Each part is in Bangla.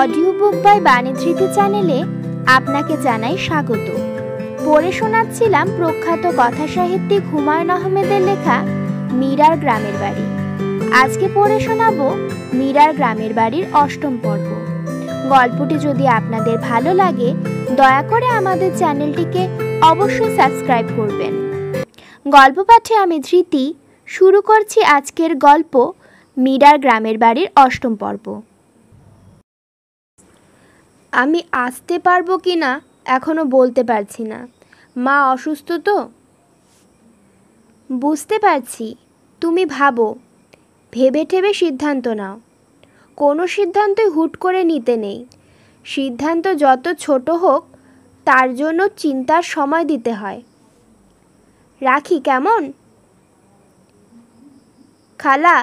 অডিও বুক বাই বাণিজ্যিতি চ্যানেলে আপনাকে জানাই স্বাগত পড়ে শোনাচ্ছিলাম প্রখ্যাত কথা সাহিত্যিক হুমায়ুন আহমেদের লেখা মীরার গ্রামের বাড়ি আজকে পড়ে শোনাব মীরার গ্রামের বাড়ির অষ্টম পর্ব গল্পটি যদি আপনাদের ভালো লাগে দয়া করে আমাদের চ্যানেলটিকে অবশ্যই সাবস্ক্রাইব করবেন গল্প পাঠে আমি ধৃতি শুরু করছি আজকের গল্প মীরার গ্রামের বাড়ির অষ্টম পর্ব আমি আসতে পারবো কি না এখনও বলতে পারছি না মা অসুস্থ তো বুঝতে পারছি তুমি ভাবো ভেবে ঠেবে সিদ্ধান্ত নাও কোনো সিদ্ধান্তই হুট করে নিতে নেই সিদ্ধান্ত যত ছোট হোক তার জন্য চিন্তার সময় দিতে হয় রাখি কেমন খালা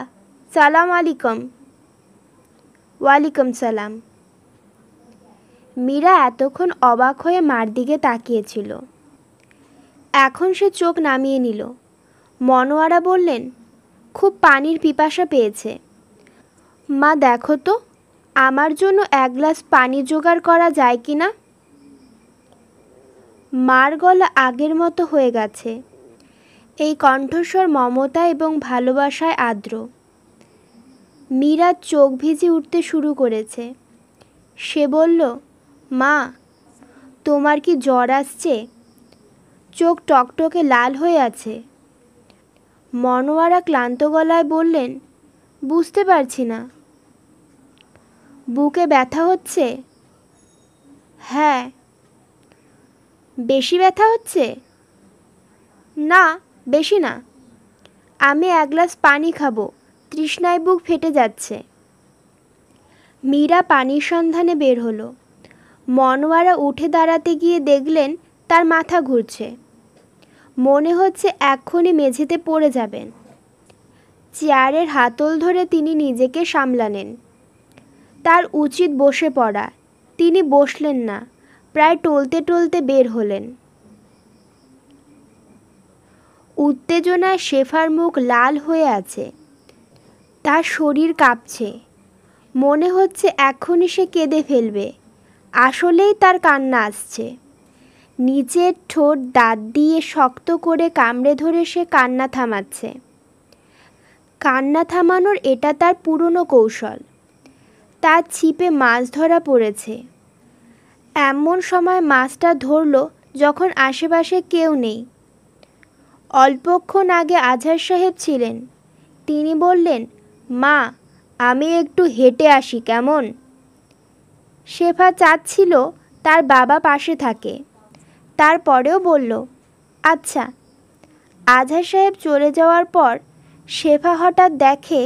সালাম আলাইকুম ওয়ালাইকুম সালাম মীরা এতক্ষণ অবাক হয়ে মার দিকে তাকিয়েছিল এখন সে চোখ নামিয়ে নিল মনোয়ারা বললেন খুব পানির পিপাসা পেয়েছে মা দেখো তো আমার জন্য এক গ্লাস পানি জোগাড় করা যায় কি না মার গলা আগের মতো হয়ে গেছে এই কণ্ঠস্বর মমতা এবং ভালোবাসায় আর্দ্র মীরা চোখ ভিজে উঠতে শুরু করেছে সে বলল মা তোমার কি জ্বর আসছে চোখ টকটকে লাল হয়ে আছে মনোয়ারা ক্লান্ত গলায় বললেন বুঝতে পারছি না বুকে ব্যথা হচ্ছে হ্যাঁ বেশি ব্যথা হচ্ছে না বেশি না আমি এক গ্লাস পানি খাবো তৃষ্ণায় বুক ফেটে যাচ্ছে মীরা পানির সন্ধানে বের হলো মনোয়ারা উঠে দাঁড়াতে গিয়ে দেখলেন তার মাথা ঘুরছে মনে হচ্ছে এক্ষুনি মেঝেতে পড়ে যাবেন চেয়ারের হাতল ধরে তিনি নিজেকে সামলানেন তার উচিত বসে পড়া তিনি বসলেন না প্রায় টলতে টলতে বের হলেন উত্তেজনায় শেফার মুখ লাল হয়ে আছে তার শরীর কাঁপছে মনে হচ্ছে এখনই সে কেঁদে ফেলবে আসলেই তার কান্না আসছে নিজের ঠোঁট দাঁত দিয়ে শক্ত করে কামড়ে ধরে সে কান্না থামাচ্ছে কান্না থামানোর এটা তার পুরনো কৌশল তার ছিপে মাছ ধরা পড়েছে এমন সময় মাছটা ধরল যখন আশেপাশে কেউ নেই অল্পক্ষণ আগে আজহার সাহেব ছিলেন তিনি বললেন মা আমি একটু হেঁটে আসি কেমন শেফা চাচ্ছিল তার বাবা পাশে থাকে তারপরেও বলল আচ্ছা আজহার সাহেব চলে যাওয়ার পর শেফা হঠাৎ দেখে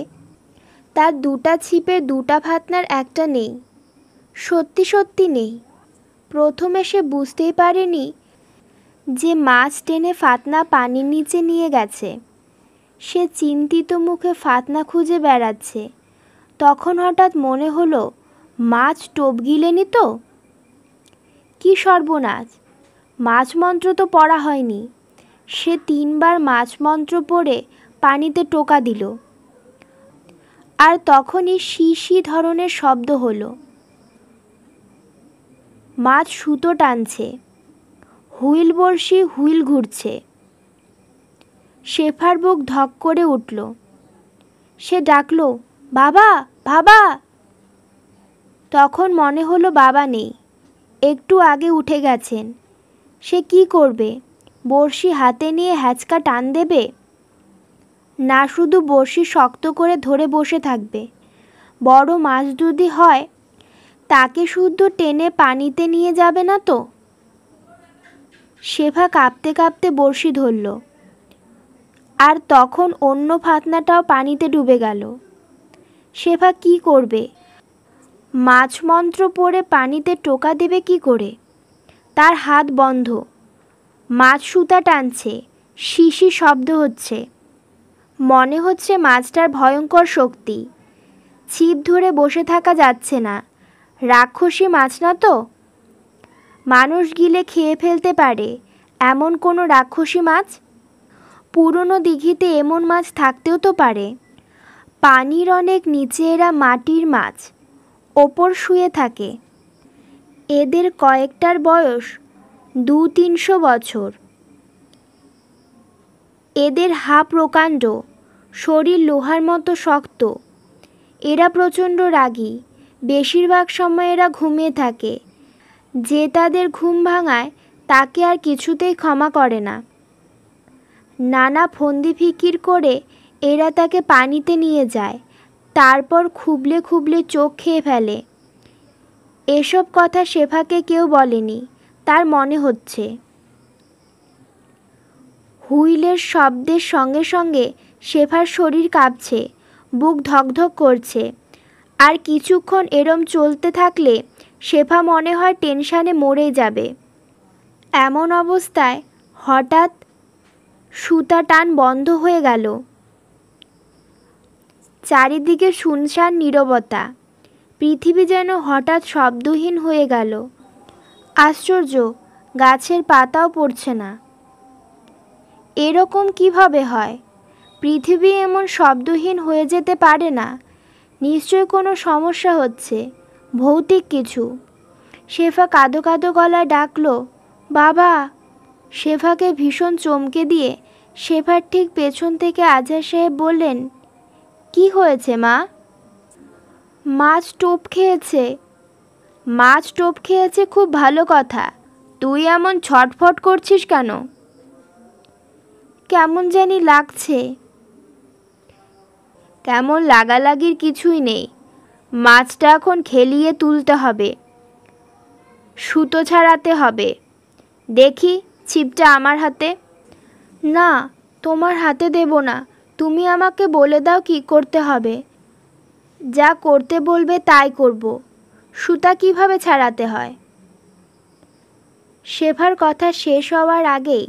তার দুটা ছিপের দুটা ভাতনার একটা নেই সত্যি সত্যি নেই প্রথমে সে বুঝতেই পারেনি যে মাছ টেনে ফাতনা পানির নিচে নিয়ে গেছে সে চিন্তিত মুখে ফাতনা খুঁজে বেড়াচ্ছে তখন হঠাৎ মনে হলো মাছ টোপ গিলেনি তো কি সর্বনাশ মাছ মন্ত্র তো পড়া হয়নি সে তিনবার মাছ মন্ত্র পড়ে পানিতে টোকা দিল আর তখনই শিশি ধরনের শব্দ হলো মাছ সুতো টানছে হুইল বর্ষি হুইল ঘুরছে শেফার বুক ধক করে উঠল সে ডাকলো বাবা বাবা তখন মনে হলো বাবা নেই একটু আগে উঠে গেছেন সে কি করবে বর্ষি হাতে নিয়ে হ্যাঁচকা টান দেবে না শুধু বর্ষি শক্ত করে ধরে বসে থাকবে বড় মাছ যদি হয় তাকে শুদ্ধ টেনে পানিতে নিয়ে যাবে না তো শেফা কাঁপতে কাঁপতে বর্ষি ধরল আর তখন অন্য ফাতনাটাও পানিতে ডুবে গেল শেফা কি করবে মাছ মন্ত্র পড়ে পানিতে টোকা দেবে কি করে তার হাত বন্ধ মাছ সুতা টানছে শিশি শব্দ হচ্ছে মনে হচ্ছে মাছটার ভয়ঙ্কর শক্তি ছিপ ধরে বসে থাকা যাচ্ছে না রাক্ষসী মাছ না তো মানুষ গিলে খেয়ে ফেলতে পারে এমন কোনো রাক্ষসী মাছ পুরনো দিঘিতে এমন মাছ থাকতেও তো পারে পানির অনেক নিচে এরা মাটির মাছ ওপর শুয়ে থাকে এদের কয়েকটার বয়স দু তিনশো বছর এদের হা প্রকাণ্ড শরীর লোহার মতো শক্ত এরা প্রচণ্ড রাগী বেশিরভাগ সময় এরা ঘুমিয়ে থাকে যে তাদের ঘুম ভাঙায় তাকে আর কিছুতেই ক্ষমা করে না নানা ফন্দি ফিকির করে এরা তাকে পানিতে নিয়ে যায় তারপর খুবলে খুবলে চোখ খেয়ে ফেলে এসব কথা শেফাকে কেউ বলেনি তার মনে হচ্ছে হুইলের শব্দের সঙ্গে সঙ্গে শেফার শরীর কাঁপছে বুক ধকধক করছে আর কিছুক্ষণ এরম চলতে থাকলে শেফা মনে হয় টেনশানে মরে যাবে এমন অবস্থায় হঠাৎ সুতা টান বন্ধ হয়ে গেল চারিদিকে শুনশান নীরবতা পৃথিবী যেন হঠাৎ শব্দহীন হয়ে গেল আশ্চর্য গাছের পাতাও পড়ছে না এরকম কিভাবে হয় পৃথিবী এমন শব্দহীন হয়ে যেতে পারে না নিশ্চয় কোনো সমস্যা হচ্ছে ভৌতিক কিছু শেফা কাঁদো কাঁদো গলায় ডাকল বাবা শেফাকে ভীষণ চমকে দিয়ে শেফার ঠিক পেছন থেকে আজহার সাহেব বললেন কি হয়েছে মা মাছ টোপ খেয়েছে মাছ টোপ খেয়েছে খুব ভালো কথা তুই এমন ছটফট করছিস কেন কেমন জানি লাগছে তেমন লাগালাগির কিছুই নেই মাছটা এখন খেলিয়ে তুলতে হবে সুতো ছাড়াতে হবে দেখি ছিপটা আমার হাতে না তোমার হাতে দেব না তুমি আমাকে বলে দাও কি করতে হবে যা করতে বলবে তাই করব সুতা কিভাবে ছাড়াতে হয় শেফার কথা শেষ হওয়ার আগেই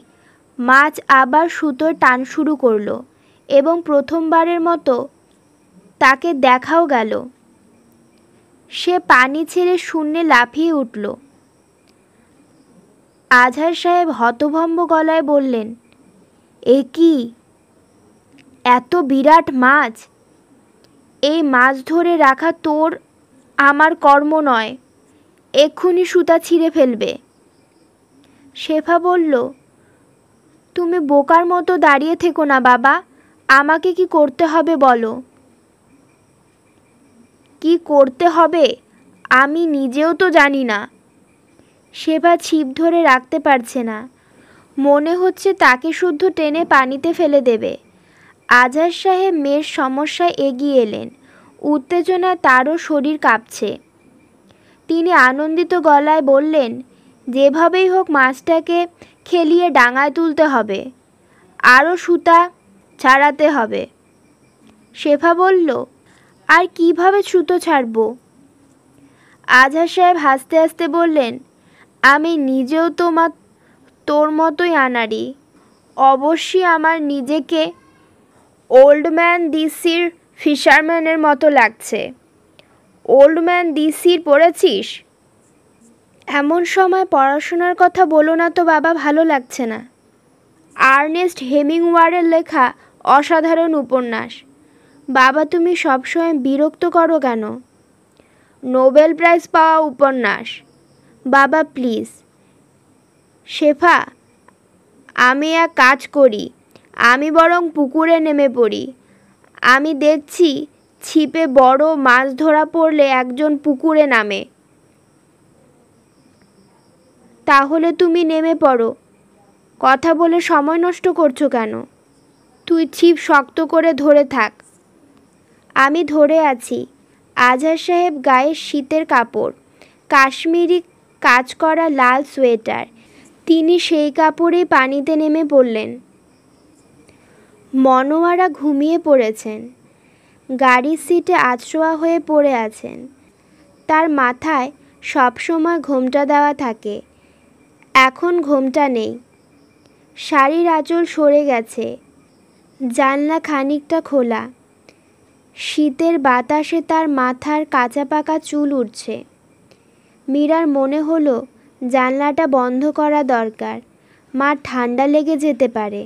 মাছ আবার সুতোর টান শুরু করলো এবং প্রথমবারের মতো তাকে দেখাও গেল সে পানি ছেড়ে শূন্যে লাফিয়ে উঠল আজহার সাহেব হতভম্ব গলায় বললেন এ কী এত বিরাট মাছ এই মাছ ধরে রাখা তোর আমার কর্ম নয় এক্ষুনি সুতা ছিঁড়ে ফেলবে শেফা বলল তুমি বোকার মতো দাঁড়িয়ে থেকো না বাবা আমাকে কি করতে হবে বলো কি করতে হবে আমি নিজেও তো জানি না সেবা ছিপ ধরে রাখতে পারছে না মনে হচ্ছে তাকে শুদ্ধ টেনে পানিতে ফেলে দেবে আজহার সাহেব মেয়ের সমস্যায় এগিয়ে এলেন উত্তেজনায় তারও শরীর কাঁপছে তিনি আনন্দিত গলায় বললেন যেভাবেই হোক মাছটাকে খেলিয়ে ডাঙায় তুলতে হবে আরও সুতা ছাড়াতে হবে শেফা বলল আর কিভাবে সুতো ছাড়ব আজহার সাহেব হাসতে হাসতে বললেন আমি নিজেও তোমার তোর মতোই আনারি অবশ্যই আমার নিজেকে ওল্ডম্যান দিসির ফিশারম্যানের মতো লাগছে ওল্ডম্যান দিসির পড়েছিস এমন সময় পড়াশোনার কথা বলো না তো বাবা ভালো লাগছে না আর্নেস্ট হেমিংওয়ারের লেখা অসাধারণ উপন্যাস বাবা তুমি সবসময় বিরক্ত করো কেন নোবেল প্রাইজ পাওয়া উপন্যাস বাবা প্লিজ শেফা আমি এক কাজ করি আমি বরং পুকুরে নেমে পড়ি আমি দেখছি ছিপে বড় মাছ ধরা পড়লে একজন পুকুরে নামে তাহলে তুমি নেমে পড়ো কথা বলে সময় নষ্ট করছো কেন তুই ছিপ শক্ত করে ধরে থাক আমি ধরে আছি আজহার সাহেব গায়ে শীতের কাপড় কাশ্মীরি কাজ করা লাল সোয়েটার তিনি সেই কাপড়েই পানিতে নেমে পড়লেন মনোয়ারা ঘুমিয়ে পড়েছেন গাড়ির সিটে আতশোয়া হয়ে পড়ে আছেন তার মাথায় সবসময় ঘোমটা দেওয়া থাকে এখন ঘোমটা নেই শাড়ির আঁচল সরে গেছে জানলা খানিকটা খোলা শীতের বাতাসে তার মাথার কাঁচা পাকা চুল উঠছে মীরার মনে হলো জানলাটা বন্ধ করা দরকার মা ঠান্ডা লেগে যেতে পারে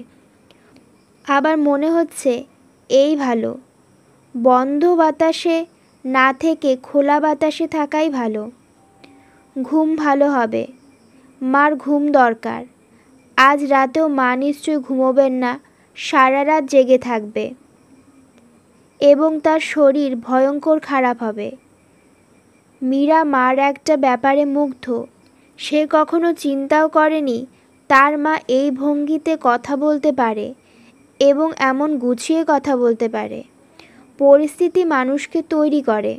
আবার মনে হচ্ছে এই ভালো বন্ধ বাতাসে না থেকে খোলা বাতাসে থাকাই ভালো ঘুম ভালো হবে মার ঘুম দরকার আজ রাতেও মা নিশ্চয়ই ঘুমোবেন না সারা রাত জেগে থাকবে এবং তার শরীর ভয়ঙ্কর খারাপ হবে মীরা মার একটা ব্যাপারে মুগ্ধ সে কখনো চিন্তাও করেনি তার মা এই ভঙ্গিতে কথা বলতে পারে এবং এমন গুছিয়ে কথা বলতে পারে পরিস্থিতি মানুষকে তৈরি করে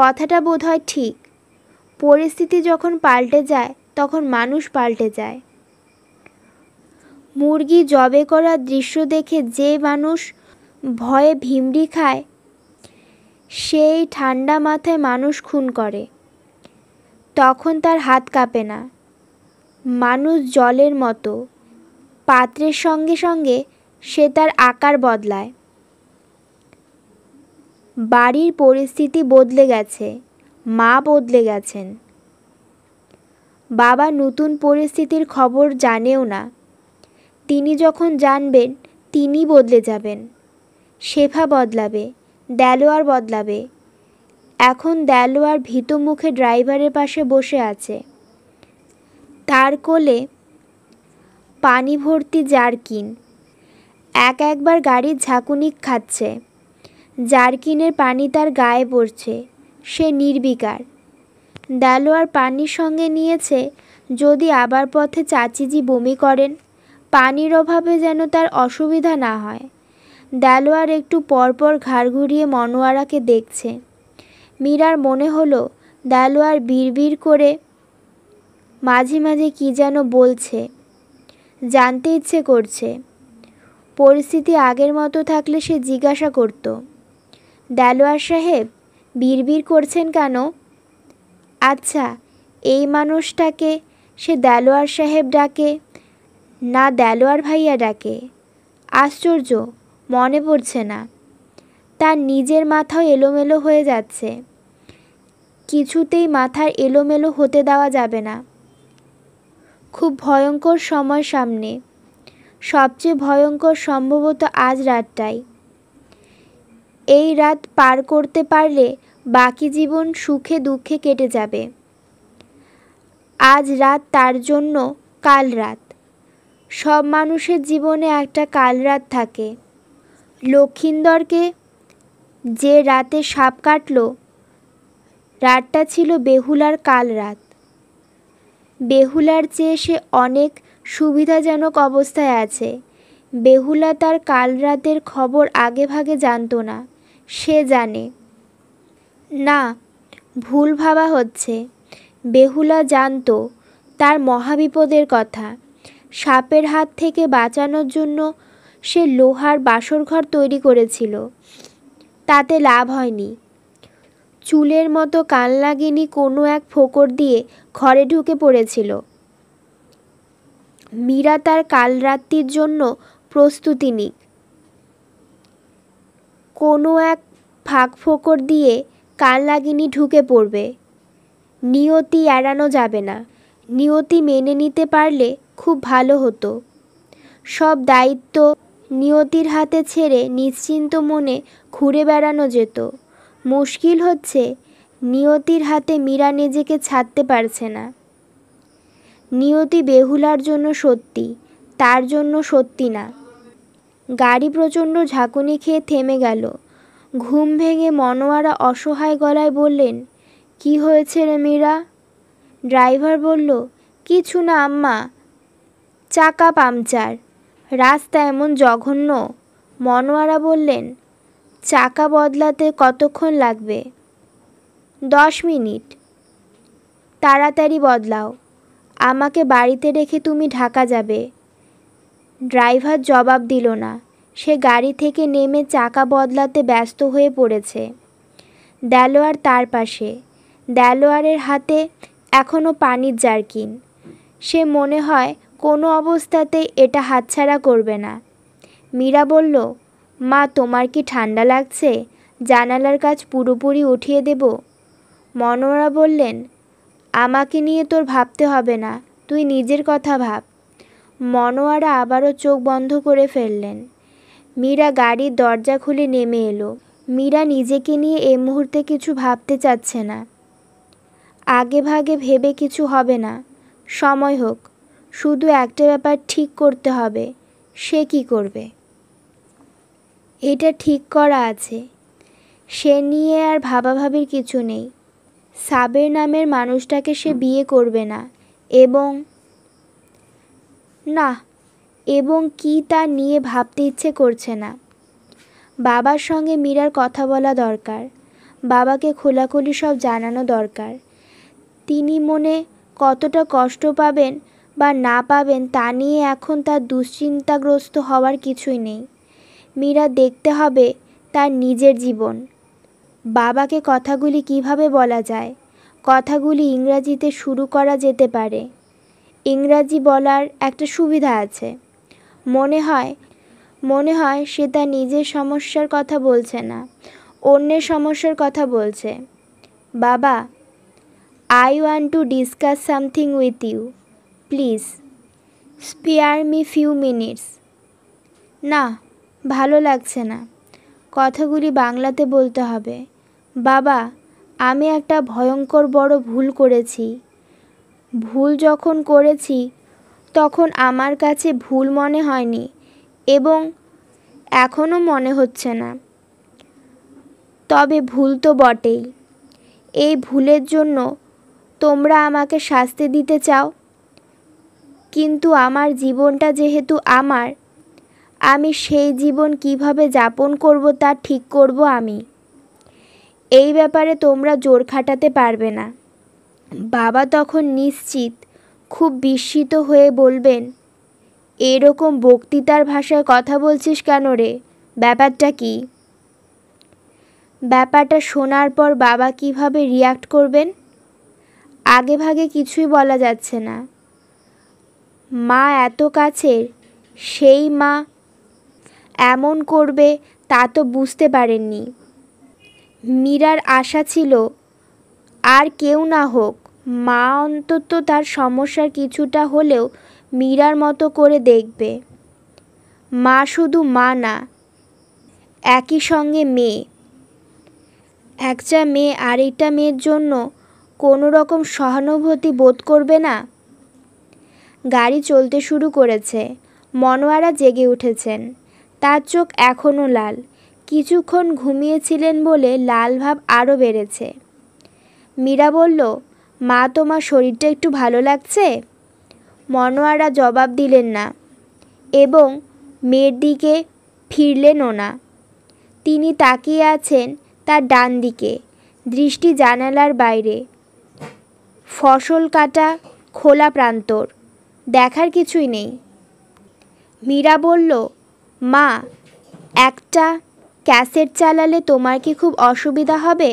কথাটা বোধ হয় ঠিক পরিস্থিতি যখন পাল্টে যায় তখন মানুষ পাল্টে যায় মুরগি জবে করার দৃশ্য দেখে যে মানুষ ভয়ে ভিমড়ি খায় সেই ঠান্ডা মাথায় মানুষ খুন করে তখন তার হাত কাঁপে না মানুষ জলের মতো পাত্রের সঙ্গে সঙ্গে সে তার আকার বদলায় বাড়ির পরিস্থিতি বদলে গেছে মা বদলে গেছেন বাবা নতুন পরিস্থিতির খবর জানেও না তিনি যখন জানবেন তিনি বদলে যাবেন শেফা বদলাবে দেলোয়ার বদলাবে এখন দেলোয়ার ভীত মুখে ড্রাইভারের পাশে বসে আছে তার কোলে পানি ভর্তি জারকিন এক একবার গাড়ির ঝাঁকুনি খাচ্ছে জারকিনের পানি তার গায়ে পড়ছে সে নির্বিকার দেলোয়ার পানির সঙ্গে নিয়েছে যদি আবার পথে চাচিজি বমি করেন পানির অভাবে যেন তার অসুবিধা না হয় দেলোয়ার একটু পরপর ঘাড় ঘুরিয়ে মনোয়ারাকে দেখছে মীরার মনে হলো দেলোয়ার বিড়বিড় করে মাঝে মাঝে কি যেন বলছে জানতে ইচ্ছে করছে পরিস্থিতি আগের মতো থাকলে সে জিজ্ঞাসা করত দেলোয়ার সাহেব বিড়বিড় করছেন কেন আচ্ছা এই মানুষটাকে সে দেলোয়ার সাহেব ডাকে না দেলোয়ার ভাইয়া ডাকে আশ্চর্য মনে পড়ছে না তার নিজের মাথাও এলোমেলো হয়ে যাচ্ছে কিছুতেই মাথার এলোমেলো হতে দেওয়া যাবে না খুব ভয়ঙ্কর সময় সামনে সবচেয়ে ভয়ঙ্কর সম্ভবত আজ রাতটাই এই রাত পার করতে পারলে বাকি জীবন সুখে দুঃখে কেটে যাবে আজ রাত তার জন্য কাল রাত সব মানুষের জীবনে একটা কাল রাত থাকে লক্ষিন্দরকে যে রাতে সাপ কাটল রাতটা ছিল বেহুলার কাল রাত বেহুলার চেয়ে সে অনেক সুবিধাজনক অবস্থায় আছে বেহুলা তার কাল রাতের খবর আগে ভাগে জানত না সে জানে না ভুল ভাবা হচ্ছে বেহুলা জানত তার মহাবিপদের কথা সাপের হাত থেকে বাঁচানোর জন্য সে লোহার বাসরঘর তৈরি করেছিল তাতে লাভ হয়নি চুলের মতো লাগেনি কোনো এক ফোকর দিয়ে ঘরে ঢুকে পড়েছিল মীরা তার কাল রাত্রির জন্য প্রস্তুতি নিক কোনো এক ফাঁক ফোকর দিয়ে কালনাগিনী ঢুকে পড়বে নিয়তি এড়ানো যাবে না নিয়তি মেনে নিতে পারলে খুব ভালো হতো সব দায়িত্ব নিয়তির হাতে ছেড়ে নিশ্চিন্ত মনে ঘুরে বেড়ানো যেত মুশকিল হচ্ছে নিয়তির হাতে মীরা নিজেকে ছাড়তে পারছে না নিয়তি বেহুলার জন্য সত্যি তার জন্য সত্যি না গাড়ি প্রচণ্ড ঝাঁকুনি খেয়ে থেমে গেল ঘুম ভেঙে মনোয়ারা অসহায় গলায় বললেন কি হয়েছে রে মীরা ড্রাইভার বলল কিছু না আম্মা চাকা পাংচার রাস্তা এমন জঘন্য মনোয়ারা বললেন চাকা বদলাতে কতক্ষণ লাগবে দশ মিনিট তাড়াতাড়ি বদলাও আমাকে বাড়িতে রেখে তুমি ঢাকা যাবে ড্রাইভার জবাব দিল না সে গাড়ি থেকে নেমে চাকা বদলাতে ব্যস্ত হয়ে পড়েছে দেলোয়ার তার পাশে দেলোয়ারের হাতে এখনও পানির জারকিন সে মনে হয় কোনো অবস্থাতেই এটা হাতছাড়া করবে না মীরা বলল মা তোমার কি ঠান্ডা লাগছে জানালার কাজ পুরোপুরি উঠিয়ে দেব মনোরা বললেন আমাকে নিয়ে তোর ভাবতে হবে না তুই নিজের কথা ভাব মনোয়ারা আবারও চোখ বন্ধ করে ফেললেন মীরা গাড়ির দরজা খুলে নেমে এলো মীরা নিজেকে নিয়ে এ মুহূর্তে কিছু ভাবতে চাচ্ছে না আগে ভাগে ভেবে কিছু হবে না সময় হোক শুধু একটা ব্যাপার ঠিক করতে হবে সে কি করবে এটা ঠিক করা আছে সে নিয়ে আর ভাবাভাবির কিছু নেই সাবের নামের মানুষটাকে সে বিয়ে করবে না এবং না এবং কি তা নিয়ে ভাবতে ইচ্ছে করছে না বাবার সঙ্গে মীরার কথা বলা দরকার বাবাকে খোলাখুলি সব জানানো দরকার তিনি মনে কতটা কষ্ট পাবেন বা না পাবেন তা নিয়ে এখন তার দুশ্চিন্তাগ্রস্ত হওয়ার কিছুই নেই মীরা দেখতে হবে তার নিজের জীবন বাবাকে কথাগুলি কিভাবে বলা যায় কথাগুলি ইংরাজিতে শুরু করা যেতে পারে ইংরাজি বলার একটা সুবিধা আছে মনে হয় মনে হয় সে তার নিজের সমস্যার কথা বলছে না অন্যের সমস্যার কথা বলছে বাবা I want to discuss something with you please spare me few minutes না ভালো লাগছে না কথাগুলি বাংলাতে বলতে হবে বাবা আমি একটা ভয়ঙ্কর বড় ভুল করেছি ভুল যখন করেছি তখন আমার কাছে ভুল মনে হয়নি এবং এখনও মনে হচ্ছে না তবে ভুল তো বটেই এই ভুলের জন্য তোমরা আমাকে শাস্তি দিতে চাও কিন্তু আমার জীবনটা যেহেতু আমার আমি সেই জীবন কিভাবে যাপন করব তা ঠিক করব আমি এই ব্যাপারে তোমরা জোর খাটাতে পারবে না বাবা তখন নিশ্চিত খুব বিস্মিত হয়ে বলবেন এরকম বক্তৃতার ভাষায় কথা বলছিস কেন রে ব্যাপারটা কি ব্যাপারটা শোনার পর বাবা কিভাবে রিয়াক্ট করবেন আগে ভাগে কিছুই বলা যাচ্ছে না মা এত কাছের সেই মা এমন করবে তা তো বুঝতে পারেননি মীরার আশা ছিল আর কেউ না হোক মা অন্তত তার সমস্যার কিছুটা হলেও মীরার মতো করে দেখবে মা শুধু মা না একই সঙ্গে মেয়ে একটা মেয়ে আরেকটা মেয়ের জন্য কোনো রকম সহানুভূতি বোধ করবে না গাড়ি চলতে শুরু করেছে মনোয়ারা জেগে উঠেছেন তার চোখ এখনও লাল কিছুক্ষণ ঘুমিয়েছিলেন বলে লাল ভাব আরও বেড়েছে মীরা বলল মা তোমার শরীরটা একটু ভালো লাগছে মনোয়ারা জবাব দিলেন না এবং মেয়ের দিকে ফিরলেনও না তিনি তাকিয়ে আছেন তার ডান দিকে দৃষ্টি জানালার বাইরে ফসল কাটা খোলা প্রান্তর দেখার কিছুই নেই মীরা বলল মা একটা ক্যাসেট চালালে তোমার কি খুব অসুবিধা হবে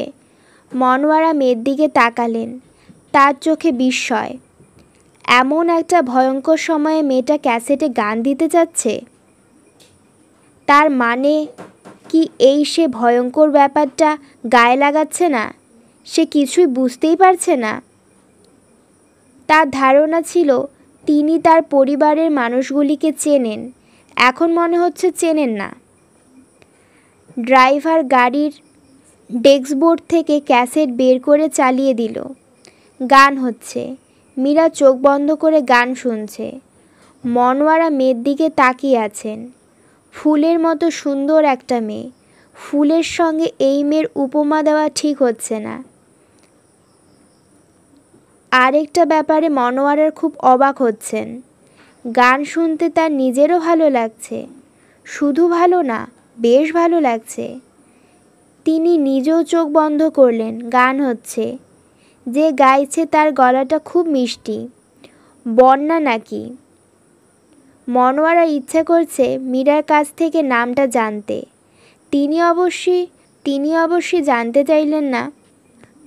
মনোয়ারা মেয়ের দিকে তাকালেন তার চোখে বিস্ময় এমন একটা ভয়ঙ্কর সময়ে মেয়েটা ক্যাসেটে গান দিতে যাচ্ছে তার মানে কি এই সে ভয়ঙ্কর ব্যাপারটা গায়ে লাগাচ্ছে না সে কিছুই বুঝতেই পারছে না তার ধারণা ছিল তিনি তার পরিবারের মানুষগুলিকে চেনেন এখন মনে হচ্ছে চেনেন না ড্রাইভার গাড়ির ডেস্কবোর্ড থেকে ক্যাসেট বের করে চালিয়ে দিল গান হচ্ছে মীরা চোখ বন্ধ করে গান শুনছে মনোয়ারা মেয়ের দিকে তাকিয়ে আছেন ফুলের মতো সুন্দর একটা মেয়ে ফুলের সঙ্গে এই মেয়ের উপমা দেওয়া ঠিক হচ্ছে না আরেকটা ব্যাপারে মনোয়ারার খুব অবাক হচ্ছেন গান শুনতে তার নিজেরও ভালো লাগছে শুধু ভালো না বেশ ভালো লাগছে তিনি নিজেও চোখ বন্ধ করলেন গান হচ্ছে যে গাইছে তার গলাটা খুব মিষ্টি বন্যা নাকি মনোয়ারা ইচ্ছা করছে মীরার কাছ থেকে নামটা জানতে তিনি অবশ্যই তিনি অবশ্যই জানতে চাইলেন না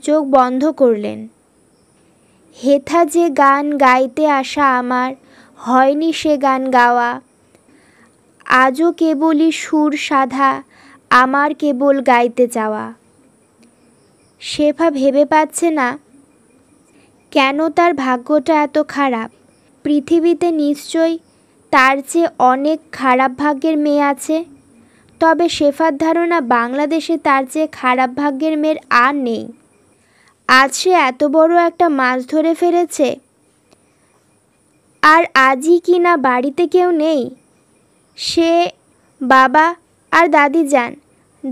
চোখ বন্ধ করলেন হেথা যে গান গাইতে আসা আমার হয়নি সে গান গাওয়া আজও কেবলই সুর সাধা আমার কেবল গাইতে চাওয়া শেফা ভেবে পাচ্ছে না কেন তার ভাগ্যটা এত খারাপ পৃথিবীতে নিশ্চয়ই তার চেয়ে অনেক খারাপ ভাগ্যের মেয়ে আছে তবে শেফার ধারণা বাংলাদেশে তার চেয়ে খারাপ ভাগ্যের মেয়ের আর নেই আজ সে এত বড় একটা মাছ ধরে ফেলেছে আর আজই কি না বাড়িতে কেউ নেই সে বাবা আর দাদি যান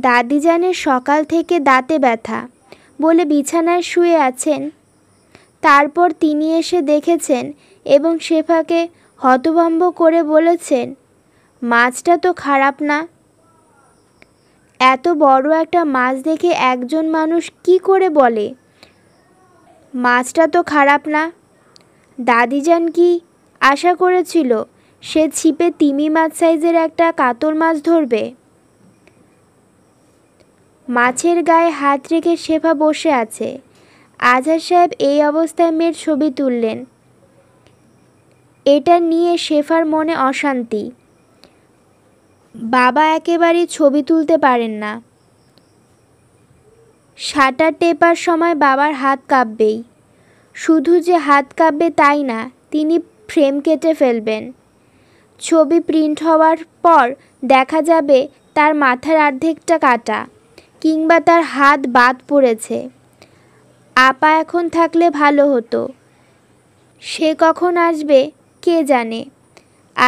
দাদি যানের সকাল থেকে দাঁতে ব্যথা বলে বিছানায় শুয়ে আছেন তারপর তিনি এসে দেখেছেন এবং শেফাকে হতভম্ব করে বলেছেন মাছটা তো খারাপ না এত বড় একটা মাছ দেখে একজন মানুষ কি করে বলে মাছটা তো খারাপ না দাদিজান কি আশা করেছিল সে ছিপে তিমি মাছ সাইজের একটা কাতল মাছ ধরবে মাছের গায়ে হাত রেখে শেফা বসে আছে আজহার সাহেব এই অবস্থায় মেয়ের ছবি তুললেন এটা নিয়ে শেফার মনে অশান্তি বাবা একেবারেই ছবি তুলতে পারেন না সাঁটার টেপার সময় বাবার হাত কাঁপবেই শুধু যে হাত কাঁপবে তাই না তিনি ফ্রেম কেটে ফেলবেন ছবি প্রিন্ট হওয়ার পর দেখা যাবে তার মাথার অর্ধেকটা কাটা কিংবা তার হাত বাদ পড়েছে আপা এখন থাকলে ভালো হতো সে কখন আসবে কে জানে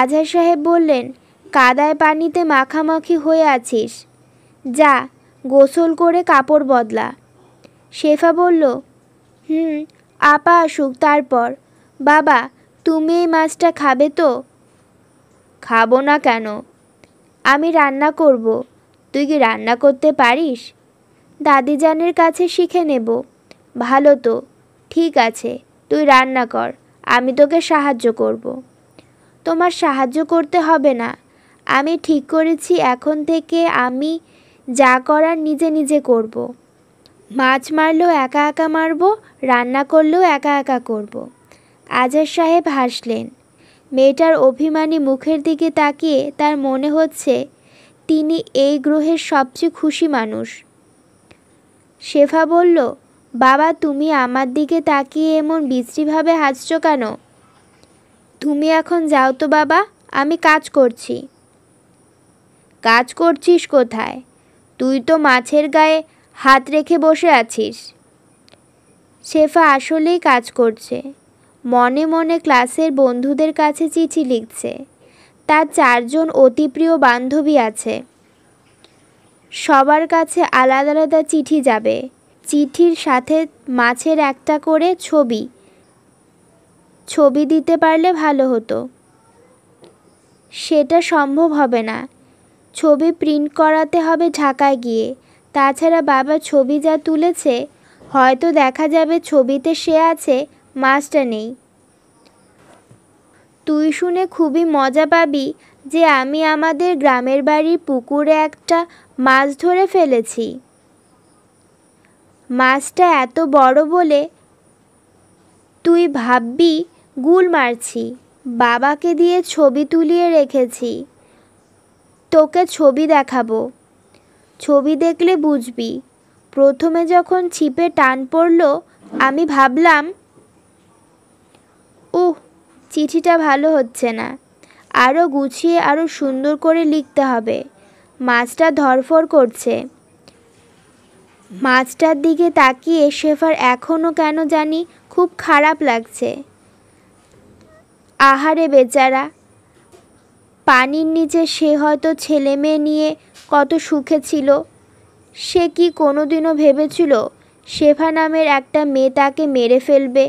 আজহার সাহেব বললেন কাদায় পানিতে মাখামাখি হয়ে আছিস যা গোসল করে কাপড় বদলা শেফা বলল হুম আপা আসুক তারপর বাবা তুমি এই মাছটা খাবে তো খাবো না কেন আমি রান্না করব তুই কি রান্না করতে পারিস দাদিজানের কাছে শিখে নেব ভালো তো ঠিক আছে তুই রান্না কর আমি তোকে সাহায্য করব তোমার সাহায্য করতে হবে না আমি ঠিক করেছি এখন থেকে আমি যা করার নিজে নিজে করব মাছ মারলেও একা একা মারব রান্না করলেও একা একা করবো আজার সাহেব হাসলেন মেয়েটার অভিমানী মুখের দিকে তাকিয়ে তার মনে হচ্ছে তিনি এই গ্রহের সবচেয়ে খুশি মানুষ শেফা বলল বাবা তুমি আমার দিকে তাকিয়ে এমন বিশ্রীভাবে হাসছ কেন তুমি এখন যাও তো বাবা আমি কাজ করছি কাজ করছিস কোথায় তুই তো মাছের গায়ে হাত রেখে বসে আছিস শেফা আসলেই কাজ করছে মনে মনে ক্লাসের বন্ধুদের কাছে চিঠি লিখছে তার চারজন অতি প্রিয় বান্ধবী আছে সবার কাছে আলাদা আলাদা চিঠি যাবে চিঠির সাথে মাছের একটা করে ছবি ছবি দিতে পারলে ভালো হতো সেটা সম্ভব হবে না ছবি প্রিন্ট করাতে হবে ঢাকায় গিয়ে তাছাড়া বাবা ছবি যা তুলেছে হয়তো দেখা যাবে ছবিতে সে আছে মাছটা নেই তুই শুনে খুবই মজা পাবি যে আমি আমাদের গ্রামের বাড়ির পুকুরে একটা মাছ ধরে ফেলেছি মাছটা এত বড় বলে তুই ভাববি গুল মারছি বাবাকে দিয়ে ছবি তুলিয়ে রেখেছি তোকে ছবি দেখাবো ছবি দেখলে বুঝবি প্রথমে যখন ছিপে টান পড়ল আমি ভাবলাম চিঠিটা ভালো হচ্ছে না আরও গুছিয়ে আরও সুন্দর করে লিখতে হবে মাছটা ধরফর করছে মাছটার দিকে তাকিয়ে শেফার এখনও কেন জানি খুব খারাপ লাগছে আহারে বেচারা পানির নিচে সে হয়তো ছেলে মেয়ে নিয়ে কত সুখে ছিল সে কি কোনোদিনও ভেবেছিল শেফা নামের একটা মেয়ে তাকে মেরে ফেলবে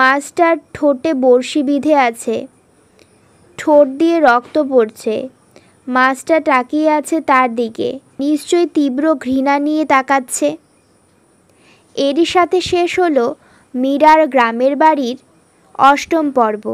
মাছটার ঠোঁটে বড়শি বিঁধে আছে ঠোঁট দিয়ে রক্ত পড়ছে মাছটা তাকিয়ে আছে তার দিকে নিশ্চয়ই তীব্র ঘৃণা নিয়ে তাকাচ্ছে এরই সাথে শেষ হলো মীরার গ্রামের বাড়ির অষ্টম পর্ব